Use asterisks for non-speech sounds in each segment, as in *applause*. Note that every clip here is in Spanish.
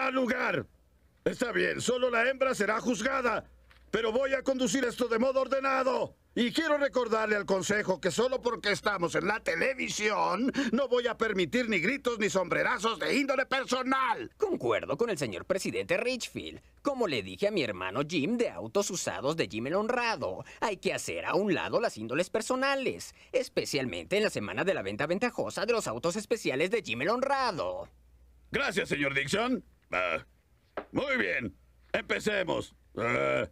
al lugar. Está bien, solo la hembra será juzgada, pero voy a conducir esto de modo ordenado. Y quiero recordarle al Consejo que solo porque estamos en la televisión, no voy a permitir ni gritos ni sombrerazos de índole personal. Concuerdo con el señor presidente Richfield. Como le dije a mi hermano Jim de autos usados de Jim el Honrado, hay que hacer a un lado las índoles personales, especialmente en la semana de la venta ventajosa de los autos especiales de Jim el Honrado. Gracias, señor Dixon. Ah, muy bien, empecemos. Ah.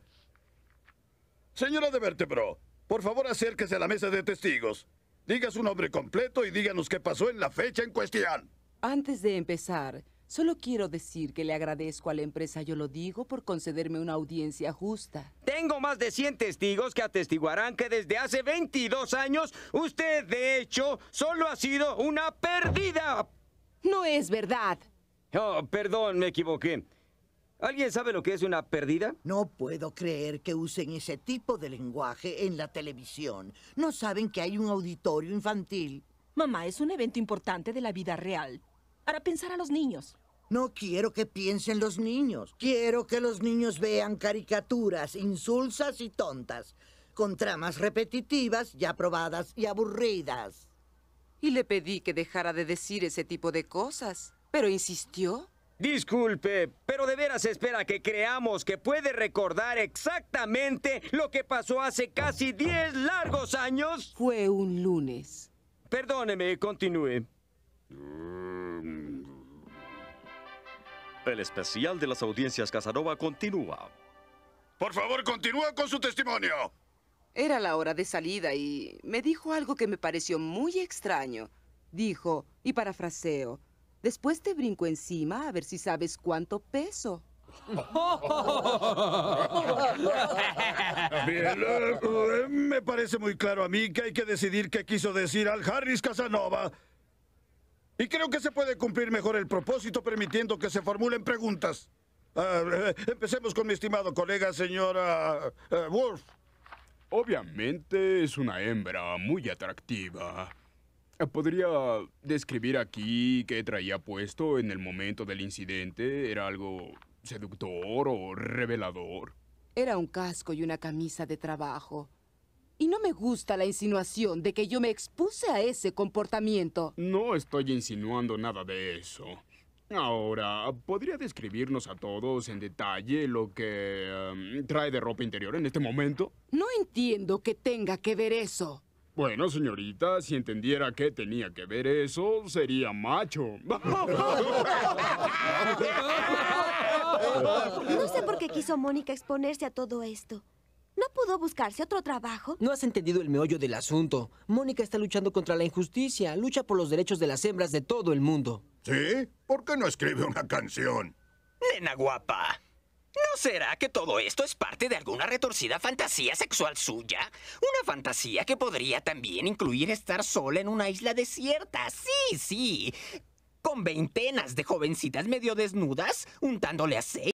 Señora de Vertebro, por favor acérquese a la mesa de testigos. Diga su nombre completo y díganos qué pasó en la fecha en cuestión. Antes de empezar, solo quiero decir que le agradezco a la empresa Yo Lo Digo por concederme una audiencia justa. Tengo más de 100 testigos que atestiguarán que desde hace 22 años usted, de hecho, solo ha sido una perdida. No es verdad. Oh, perdón, me equivoqué. ¿Alguien sabe lo que es una pérdida? No puedo creer que usen ese tipo de lenguaje en la televisión. No saben que hay un auditorio infantil. Mamá, es un evento importante de la vida real. Para pensar a los niños. No quiero que piensen los niños. Quiero que los niños vean caricaturas insulsas y tontas, con tramas repetitivas, ya probadas y aburridas. Y le pedí que dejara de decir ese tipo de cosas. ¿Pero insistió? Disculpe, pero de veras espera que creamos que puede recordar exactamente lo que pasó hace casi 10 largos años. Fue un lunes. Perdóneme, continúe. El especial de las audiencias Casanova continúa. Por favor, continúa con su testimonio. Era la hora de salida y me dijo algo que me pareció muy extraño. Dijo, y parafraseo, Después te brinco encima a ver si sabes cuánto peso. *laughs* Bien, eh, me parece muy claro a mí que hay que decidir qué quiso decir al Harris Casanova. Y creo que se puede cumplir mejor el propósito permitiendo que se formulen preguntas. Ah, eh, empecemos con mi estimado colega, señora eh, Wolf. Obviamente es una hembra muy atractiva. ¿Podría describir aquí qué traía puesto en el momento del incidente? ¿Era algo seductor o revelador? Era un casco y una camisa de trabajo. Y no me gusta la insinuación de que yo me expuse a ese comportamiento. No estoy insinuando nada de eso. Ahora, ¿podría describirnos a todos en detalle lo que em, trae de ropa interior en este momento? No entiendo que tenga que ver eso. Bueno, señorita, si entendiera qué tenía que ver eso, sería macho. No sé por qué quiso Mónica exponerse a todo esto. ¿No pudo buscarse otro trabajo? No has entendido el meollo del asunto. Mónica está luchando contra la injusticia, lucha por los derechos de las hembras de todo el mundo. ¿Sí? ¿Por qué no escribe una canción? Nena guapa. ¿No será que todo esto es parte de alguna retorcida fantasía sexual suya? Una fantasía que podría también incluir estar sola en una isla desierta. Sí, sí. Con veintenas de jovencitas medio desnudas, untándole aceite.